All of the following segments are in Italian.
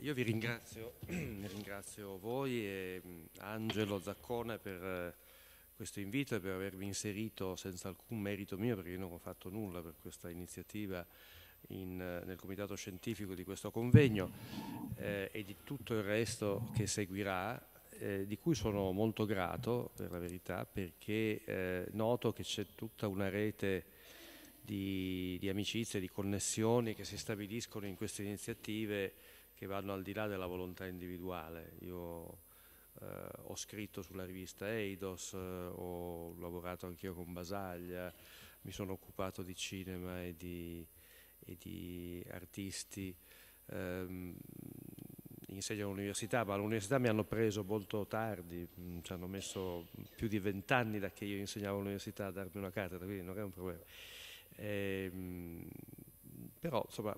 io vi ringrazio, ringrazio voi e Angelo Zaccone per eh, questo invito e per avermi inserito senza alcun merito mio, perché io non ho fatto nulla per questa iniziativa in, eh, nel comitato scientifico di questo convegno eh, e di tutto il resto che seguirà, eh, di cui sono molto grato per la verità, perché eh, noto che c'è tutta una rete di, di amicizie, di connessioni che si stabiliscono in queste iniziative che vanno al di là della volontà individuale. Io eh, ho scritto sulla rivista Eidos, eh, ho lavorato anch'io con Basaglia, mi sono occupato di cinema e di, e di artisti. Ehm, insegno all'università, ma all'università mi hanno preso molto tardi, mm, ci hanno messo più di vent'anni da che io insegnavo all'università a darmi una cattedra, quindi non è un problema. Ehm, però insomma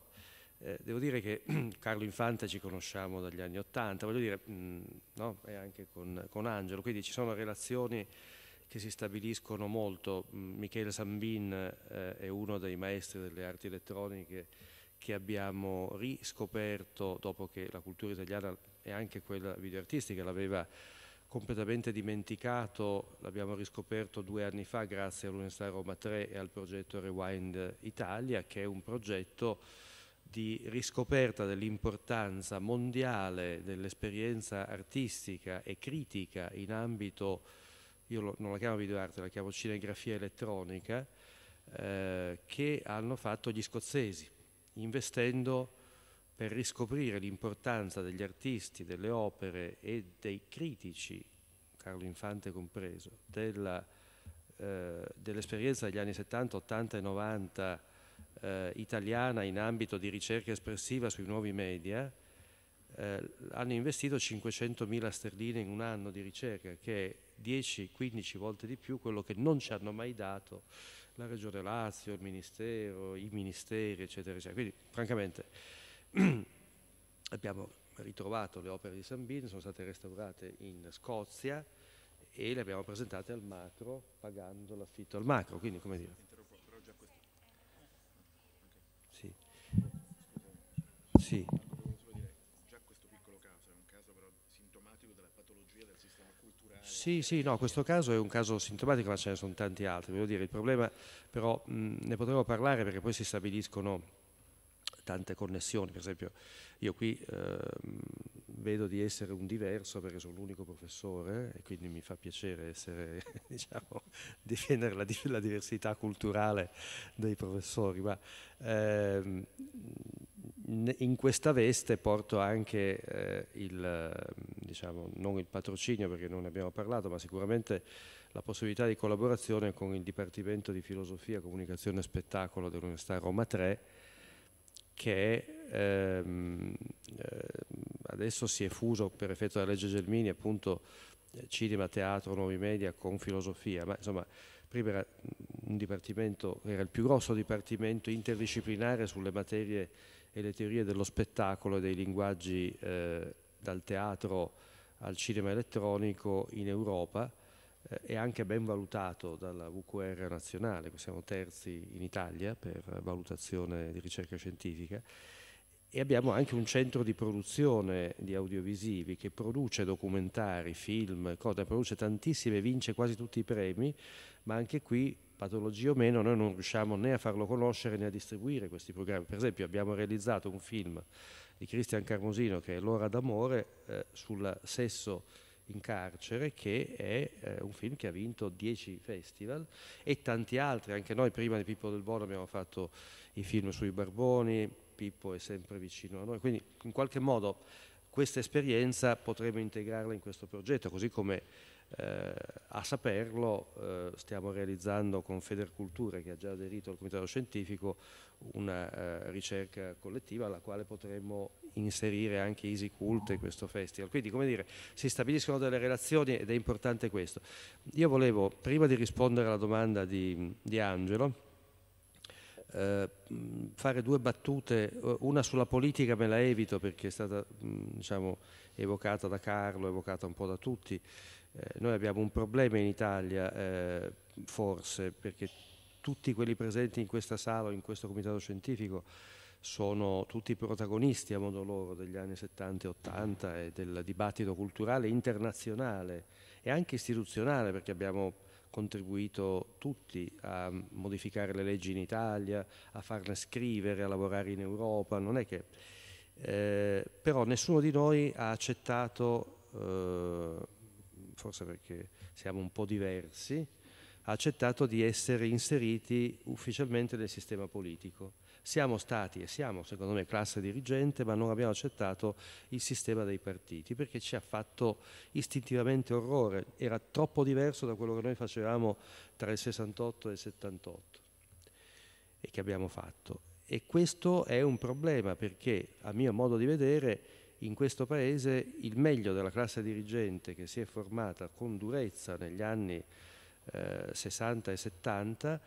eh, devo dire che Carlo Infante ci conosciamo dagli anni Ottanta, voglio dire, mh, mm, no? e anche con, con, Angelo, quindi ci sono relazioni che si stabiliscono molto. Mm, Michele Sambin eh, è uno dei maestri delle arti elettroniche che abbiamo riscoperto dopo che la cultura italiana e anche quella videoartistica l'aveva completamente dimenticato, l'abbiamo riscoperto due anni fa grazie all'Università Roma 3 e al progetto Rewind Italia, che è un progetto di riscoperta dell'importanza mondiale dell'esperienza artistica e critica in ambito, io lo, non la chiamo videoarte, la chiamo cinegrafia elettronica, eh, che hanno fatto gli scozzesi, investendo per riscoprire l'importanza degli artisti, delle opere e dei critici, Carlo Infante compreso, eh, dell'esperienza eh, dell degli anni 70, 80 e 90 eh, italiana in ambito di ricerca espressiva sui nuovi media eh, hanno investito 500.000 sterline in un anno di ricerca, che è 10-15 volte di più quello che non ci hanno mai dato la Regione Lazio, il Ministero, i ministeri, eccetera, eccetera. Quindi, francamente, abbiamo ritrovato le opere di Sambini, sono state restaurate in Scozia e le abbiamo presentate al macro pagando l'affitto al macro. Quindi, come dire. Sì, sì, no, questo caso è un caso sintomatico, ma ce ne sono tanti altri. Voglio dire, il problema però mh, ne potremmo parlare perché poi si stabiliscono tante connessioni. Per esempio, io qui eh, vedo di essere un diverso perché sono l'unico professore e quindi mi fa piacere essere, diciamo, difendere la, la, diversità culturale dei professori. Ma, eh, in questa veste porto anche eh, il, diciamo, non il patrocinio perché non ne abbiamo parlato, ma sicuramente la possibilità di collaborazione con il Dipartimento di Filosofia, Comunicazione e Spettacolo dell'Università Roma 3, che ehm, eh, adesso si è fuso per effetto della legge Gelmini, appunto eh, cinema, teatro, nuovi media con filosofia, ma insomma prima era un dipartimento, era il più grosso dipartimento interdisciplinare sulle materie e le teorie dello spettacolo e dei linguaggi eh, dal teatro al cinema elettronico in Europa eh, è anche ben valutato dalla VQR nazionale, siamo terzi in Italia per valutazione di ricerca scientifica e abbiamo anche un centro di produzione di audiovisivi che produce documentari, film, cosa, produce tantissime, vince quasi tutti i premi, ma anche qui patologia o meno, noi non riusciamo né a farlo conoscere né a distribuire questi programmi. Per esempio abbiamo realizzato un film di Cristian Carmosino che è L'ora d'amore eh, sul sesso in carcere che è eh, un film che ha vinto 10 festival e tanti altri, anche noi prima di Pippo del Bono abbiamo fatto i film sui Barboni, Pippo è sempre vicino a noi, quindi in qualche modo questa esperienza potremo integrarla in questo progetto, così come eh, a saperlo eh, stiamo realizzando con Federculture, che ha già aderito al Comitato Scientifico, una eh, ricerca collettiva alla quale potremmo inserire anche Easy Cult e questo festival. Quindi, come dire, si stabiliscono delle relazioni ed è importante questo. Io volevo, prima di rispondere alla domanda di, di Angelo, eh, fare due battute, eh, una sulla politica me la evito perché è stata mm, diciamo, evocata da Carlo, evocata un po' da tutti. Eh, noi abbiamo un problema in Italia, eh, forse, perché tutti quelli presenti in questa sala o in questo comitato scientifico sono tutti protagonisti a modo loro degli anni 70 e 80 e del dibattito culturale internazionale e anche istituzionale perché abbiamo contribuito tutti a modificare le leggi in Italia, a farle scrivere, a lavorare in Europa, non è che... Eh, però nessuno di noi ha accettato, eh, forse perché siamo un po' diversi, ha accettato di essere inseriti ufficialmente nel sistema politico. Siamo stati e siamo, secondo me, classe dirigente, ma non abbiamo accettato il sistema dei partiti perché ci ha fatto istintivamente orrore, era troppo diverso da quello che noi facevamo tra il 68 e il 78 e che abbiamo fatto. E questo è un problema perché, a mio modo di vedere, in questo Paese il meglio della classe dirigente che si è formata con durezza negli anni eh, 60 e 70,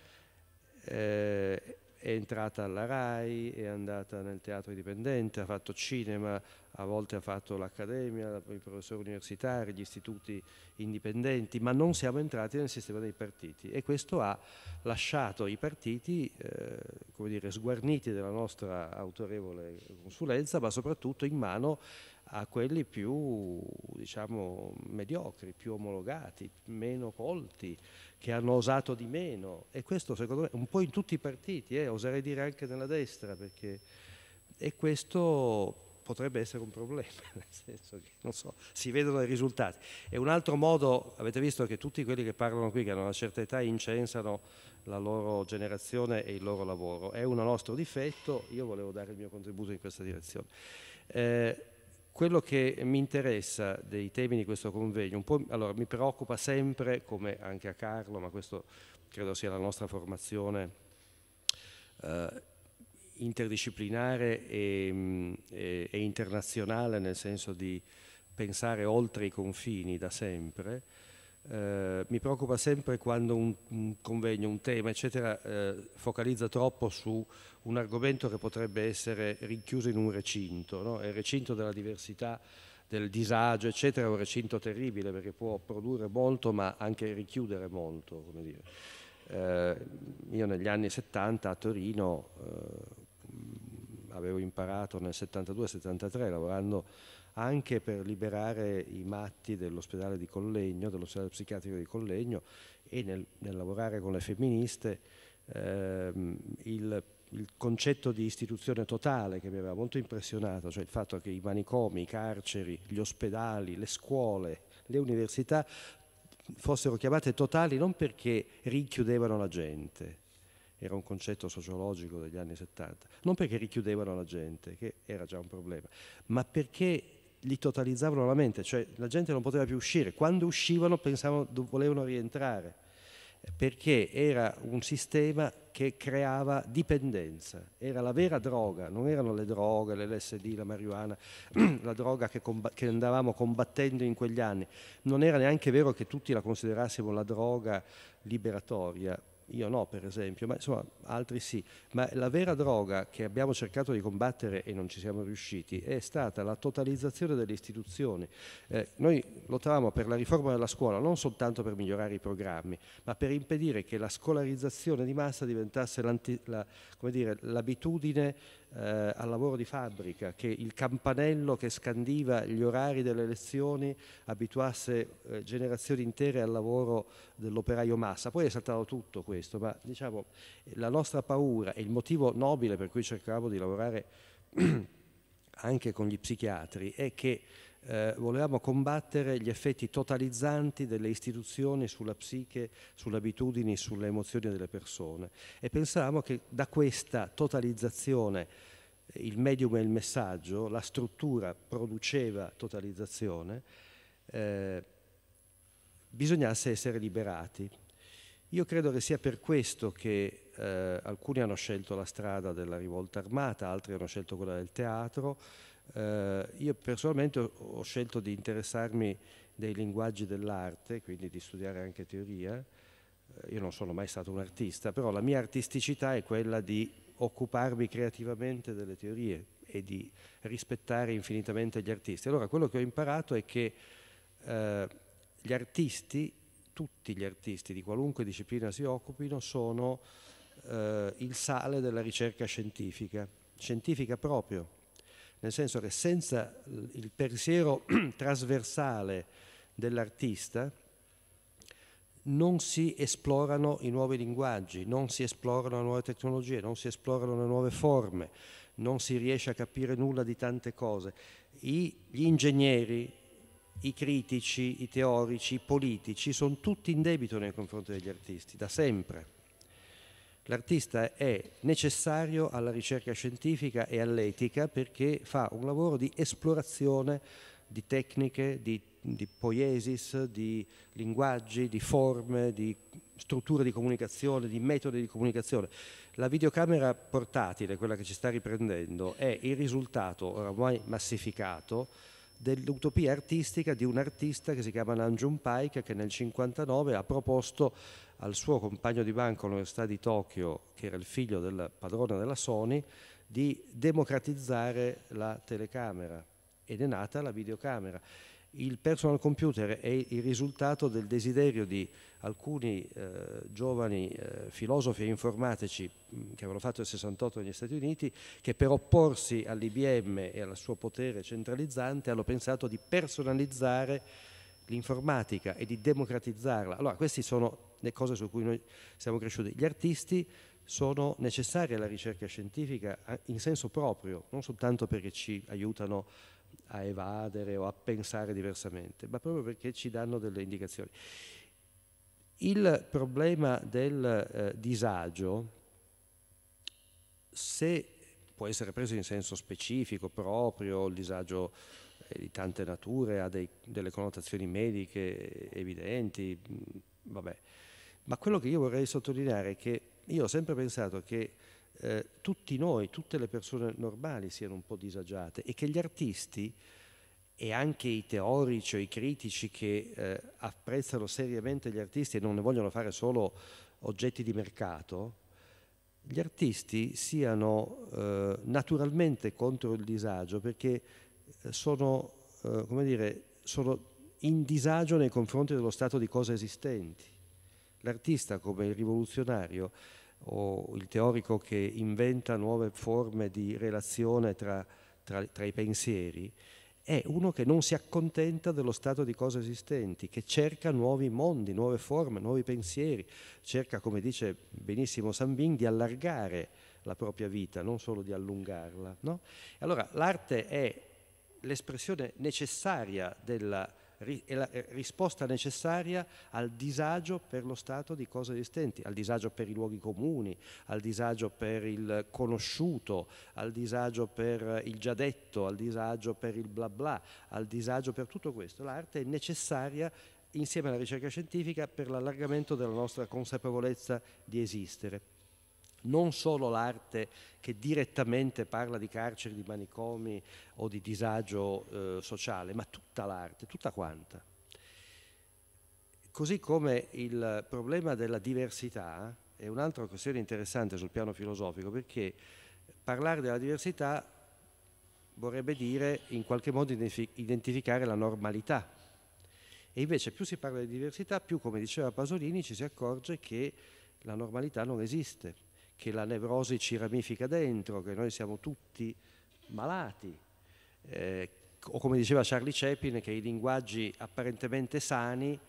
eh, è entrata alla RAI, è andata nel teatro indipendente, ha fatto cinema, a volte ha fatto l'accademia, i professori universitari, gli istituti indipendenti, ma non siamo entrati nel sistema dei partiti e questo ha lasciato i partiti eh, come dire, sguarniti della nostra autorevole consulenza, ma soprattutto in mano a quelli più diciamo, mediocri, più omologati, meno colti, che hanno osato di meno. E questo secondo me un po' in tutti i partiti, eh, oserei dire anche nella destra, perché... e questo potrebbe essere un problema, nel senso che so, si vedono i risultati. E un altro modo, avete visto che tutti quelli che parlano qui, che hanno una certa età, incensano la loro generazione e il loro lavoro. È un nostro difetto, io volevo dare il mio contributo in questa direzione. Eh, quello che mi interessa dei temi di questo convegno, allora, mi preoccupa sempre, come anche a Carlo, ma questo credo sia la nostra formazione eh, interdisciplinare e, mm, e, e, internazionale, nel senso di pensare oltre i confini da sempre, eh, mi preoccupa sempre quando un, un, convegno, un tema, eccetera, eh, focalizza troppo su un argomento che potrebbe essere rinchiuso in un recinto. No? il recinto della diversità, del disagio, eccetera, è un recinto terribile perché può produrre molto ma anche richiudere molto. Come Eh, io negli anni 70 a Torino eh, avevo imparato nel 72-73 lavorando anche per liberare i matti dell'ospedale di Collegno, dell'ospedale psichiatrico di Collegno e nel, nel lavorare con le femministe ehm, il, il, concetto di istituzione totale che mi aveva molto impressionato, cioè il fatto che i manicomi, i carceri, gli ospedali, le scuole, le università fossero chiamate totali non perché richiudevano la gente, era un concetto sociologico degli anni 70, non perché richiudevano la gente, che era già un problema, ma perché li totalizzavano la mente, cioè la gente non poteva più uscire, quando uscivano pensavano volevano rientrare, perché era un sistema che creava dipendenza, era la vera droga, non erano le droghe, l'LSD, la marijuana, la droga che, che, andavamo combattendo in quegli anni, non era neanche vero che tutti la considerassimo la droga liberatoria, io no per esempio, ma insomma altri sì, ma la vera droga che abbiamo cercato di combattere e non ci siamo riusciti è stata la totalizzazione delle istituzioni. Eh, noi lottavamo per la riforma della scuola non soltanto per migliorare i programmi, ma per impedire che la scolarizzazione di massa diventasse la, l'abitudine eh, al lavoro di fabbrica, che il campanello che scandiva gli orari delle lezioni abituasse eh, generazioni intere al lavoro dell'operaio massa. Poi è saltato tutto questo, ma diciamo la nostra paura e il motivo nobile per cui cercavamo di lavorare anche con gli psichiatri è che eh, volevamo combattere gli effetti totalizzanti delle istituzioni sulla psiche, sulle abitudini, sulle emozioni delle persone e pensavamo che da questa totalizzazione il medium e il messaggio, la struttura produceva totalizzazione, eh, bisognasse essere liberati. Io credo che sia per questo che eh, alcuni hanno scelto la strada della rivolta armata, altri hanno scelto quella del teatro, eh, io personalmente ho scelto di interessarmi dei linguaggi dell'arte, quindi di studiare anche teoria. Eh, io non sono mai stato un artista, però la mia artisticità è quella di occuparmi creativamente delle teorie e di rispettare infinitamente gli artisti. Allora quello che ho imparato è che eh, gli artisti, tutti gli artisti di qualunque disciplina si occupino, sono eh, il sale della ricerca scientifica, scientifica proprio, nel senso che senza il pensiero trasversale dell'artista non si esplorano i nuovi linguaggi, non si esplorano le nuove tecnologie, non si esplorano le nuove forme, non si riesce a capire nulla di tante cose. I, gli ingegneri, i critici, i teorici, i politici sono tutti in debito nei confronti degli artisti, da sempre. L'artista è necessario alla ricerca scientifica e all'etica perché fa un lavoro di esplorazione di tecniche, di, di poiesis, di linguaggi, di forme, di strutture di comunicazione, di metodi di comunicazione. La videocamera portatile, quella che ci sta riprendendo, è il risultato oramai massificato dell'utopia artistica di un artista che si chiama Nanjun Paik che nel 59 ha proposto al suo compagno di banco all'Università di Tokyo, che era il figlio del padrone della Sony, di democratizzare la telecamera ed è nata la videocamera. Il personal computer è il risultato del desiderio di alcuni eh, giovani eh, filosofi e informatici che avevano fatto il 68 negli Stati Uniti, che per opporsi all'IBM e al suo potere centralizzante hanno pensato di personalizzare l'informatica e di democratizzarla. Allora, questi sono le cose su cui noi siamo cresciuti. Gli artisti sono necessari alla ricerca scientifica in senso proprio, non soltanto perché ci aiutano a evadere o a pensare diversamente, ma proprio perché ci danno delle indicazioni. Il problema del eh, disagio, se può essere preso in senso specifico, proprio, il disagio eh, di tante nature, ha dei, delle connotazioni mediche evidenti, mh, vabbè, ma quello che io vorrei sottolineare è che io ho sempre pensato che eh, tutti noi, tutte le persone normali siano un po' disagiate e che gli artisti e anche i teorici o i critici che eh, apprezzano seriamente gli artisti e non ne vogliono fare solo oggetti di mercato, gli artisti siano eh, naturalmente contro il disagio perché eh, sono, eh, come dire, sono in disagio nei confronti dello stato di cose esistenti l'artista come il rivoluzionario o il teorico che inventa nuove forme di relazione tra, tra, tra i pensieri, è uno che non si accontenta dello stato di cose esistenti, che cerca nuovi mondi, nuove forme, nuovi pensieri, cerca, come dice benissimo Sambin, di allargare la propria vita, non solo di allungarla. No? Allora l'arte è l'espressione necessaria della è la risposta necessaria al disagio per lo stato di cose esistenti, al disagio per i luoghi comuni, al disagio per il conosciuto, al disagio per il già detto, al disagio per il bla bla, al disagio per tutto questo. L'arte è necessaria insieme alla ricerca scientifica per l'allargamento della nostra consapevolezza di esistere non solo l'arte che direttamente parla di carceri, di manicomi o di disagio eh, sociale, ma tutta l'arte, tutta quanta. Così come il problema della diversità è un'altra questione interessante sul piano filosofico, perché parlare della diversità vorrebbe dire in qualche modo identificare la normalità. E invece più si parla di diversità, più, come diceva Pasolini, ci si accorge che la normalità non esiste, che la nevrosi ci ramifica dentro, che noi siamo tutti malati, eh, o come diceva Charlie Chaplin, che i linguaggi apparentemente sani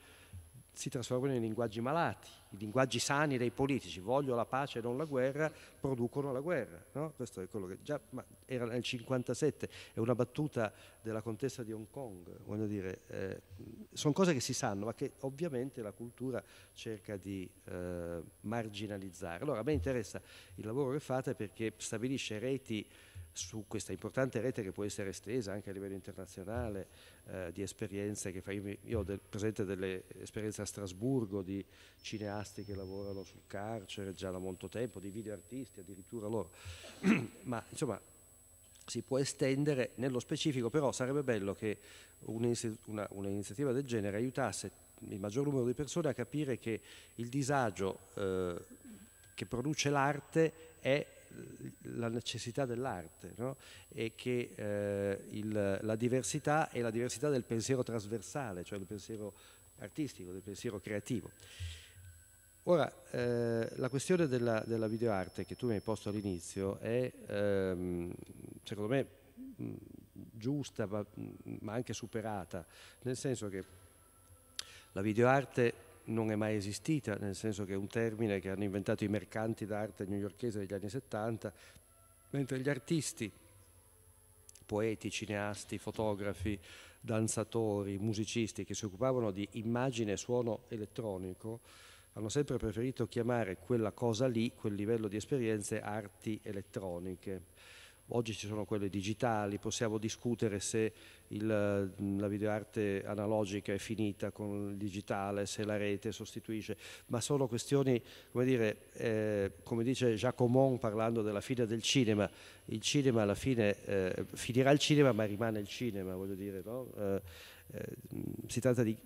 si trasformano in linguaggi malati, i linguaggi sani dei politici, voglio la pace e non la guerra, producono la guerra. No? Questo è quello che già era nel 1957, è una battuta della contessa di Hong Kong, voglio dire, eh, sono cose che si sanno, ma che ovviamente la cultura cerca di eh, marginalizzare. Allora a me interessa il lavoro che fate perché stabilisce reti su questa importante rete che può essere estesa anche a livello internazionale eh, di esperienze che fa io ho del, presente delle esperienze a Strasburgo di cineasti che lavorano sul carcere già da molto tempo, di videoartisti addirittura loro, ma insomma si può estendere nello specifico, però sarebbe bello che un'iniziativa del genere aiutasse il maggior numero di persone a capire che il disagio eh, che produce l'arte è la necessità dell'arte no? e che eh, il, la diversità è la diversità del pensiero trasversale, cioè del pensiero artistico, del pensiero creativo. Ora, eh, la questione della, della, videoarte che tu mi hai posto all'inizio è, ehm, secondo me, mh, giusta ma, mh, ma anche superata, nel senso che la videoarte non è mai esistita, nel senso che è un termine che hanno inventato i mercanti d'arte newyorchese degli anni 70, mentre gli artisti, poeti, cineasti, fotografi, danzatori, musicisti che si occupavano di immagine e suono elettronico, hanno sempre preferito chiamare quella cosa lì, quel livello di esperienze, arti elettroniche Oggi ci sono quelle digitali, possiamo discutere se il, la videoarte analogica è finita con il digitale, se la rete sostituisce, ma sono questioni, come, dire, eh, come dice Jacomon parlando della fine del cinema, il cinema alla fine eh, finirà il cinema ma rimane il cinema, voglio dire, no? eh, eh si tratta di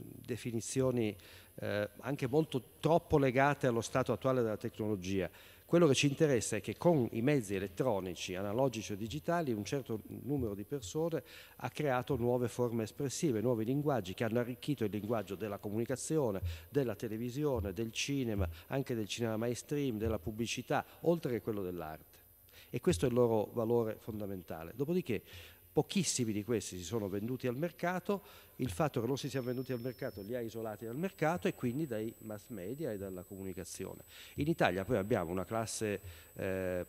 definizioni eh, anche molto troppo legate allo stato attuale della tecnologia. Quello che ci interessa è che con i mezzi elettronici, analogici o digitali, un certo numero di persone ha creato nuove forme espressive, nuovi linguaggi che hanno arricchito il linguaggio della comunicazione, della televisione, del cinema, anche del cinema mainstream, della pubblicità, oltre che quello dell'arte. E questo è il loro valore fondamentale. Dopodiché pochissimi di questi si sono venduti al mercato, il fatto che non si siano venduti al mercato li ha isolati dal mercato e quindi dai mass media e dalla comunicazione. In Italia poi abbiamo una classe eh,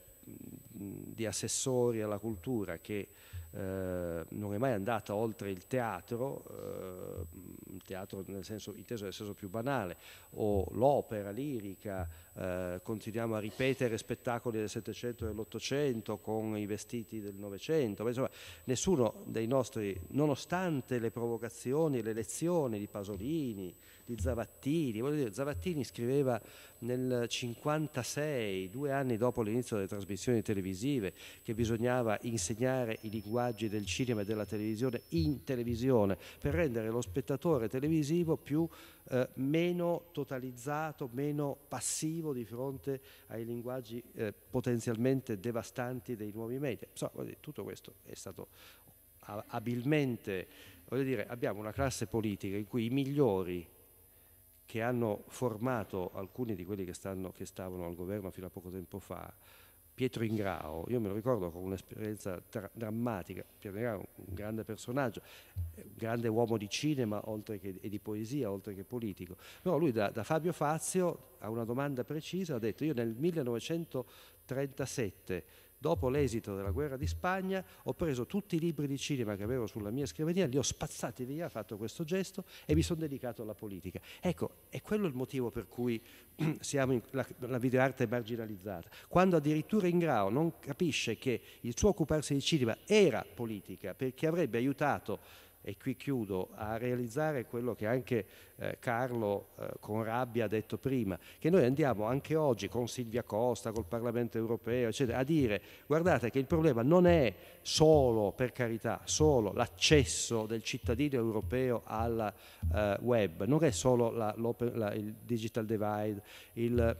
di assessori alla cultura che eh, non è mai andata oltre il teatro, eh, il teatro nel senso, inteso nel senso più banale, o l'opera lirica, eh, continuiamo a ripetere spettacoli del Settecento e dell'Ottocento con i vestiti del Novecento, insomma nessuno dei nostri, nonostante le provocazioni e le lezioni di Pasolini, di Zavattini. Dire, Zavattini scriveva nel 1956, due anni dopo l'inizio delle trasmissioni televisive, che bisognava insegnare i linguaggi del cinema e della televisione in televisione per rendere lo spettatore televisivo più eh, meno totalizzato, meno passivo di fronte ai linguaggi eh, potenzialmente devastanti dei nuovi media. Insomma, dire, tutto questo è stato abilmente, voglio dire, abbiamo una classe politica in cui i migliori che hanno formato alcuni di quelli che, stanno, che stavano al governo fino a poco tempo fa, Pietro Ingrao, io me lo ricordo con un'esperienza drammatica, Pietro Ingrao è un grande personaggio, un grande uomo di cinema che, e di poesia oltre che politico, però lui da, da, Fabio Fazio a una domanda precisa ha detto io nel 1937 Dopo l'esito della guerra di Spagna ho preso tutti i libri di cinema che avevo sulla mia scrivania, li ho spazzati via, ho fatto questo gesto e mi sono dedicato alla politica. Ecco, è quello il motivo per cui in, la, la videoarte è marginalizzata. Quando addirittura Ingrao non capisce che il suo occuparsi di cinema era politica perché avrebbe aiutato e qui chiudo, a realizzare quello che anche eh, Carlo eh, con rabbia ha detto prima, che noi andiamo anche oggi con Silvia Costa, col Parlamento europeo, eccetera, a dire guardate che il problema non è solo, per carità, solo l'accesso del cittadino europeo al eh, web, non è solo la, la, il digital divide, il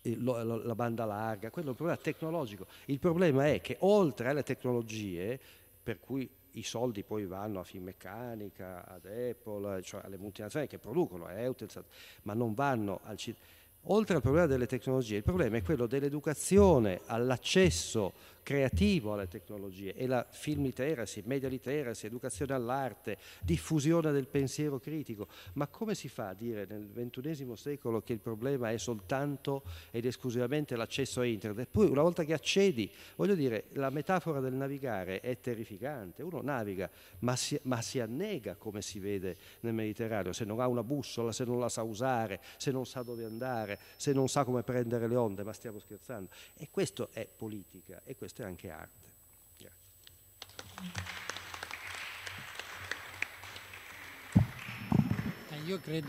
la banda larga, quello è un problema tecnologico. Il problema è che oltre alle tecnologie, per cui i soldi poi vanno a Finmeccanica, ad Apple, cioè alle multinazionali che producono, a Eutelsat, ma non vanno al cittadino oltre al problema delle tecnologie, il problema è quello dell'educazione all'accesso creativo alle tecnologie e la film literacy, media literacy, educazione all'arte, diffusione del pensiero critico. Ma come si fa a dire nel ventunesimo secolo che il problema è soltanto ed esclusivamente l'accesso a internet? Poi una volta che accedi, voglio dire, la metafora del navigare è terrificante, uno naviga ma si, ma si annega come si vede nel Mediterraneo, se non ha una bussola, se non la sa usare, se non sa dove andare fare se non sa come prendere le onde, ma stiamo scherzando. E questo è politica e questo è anche arte. Grazie. Io credo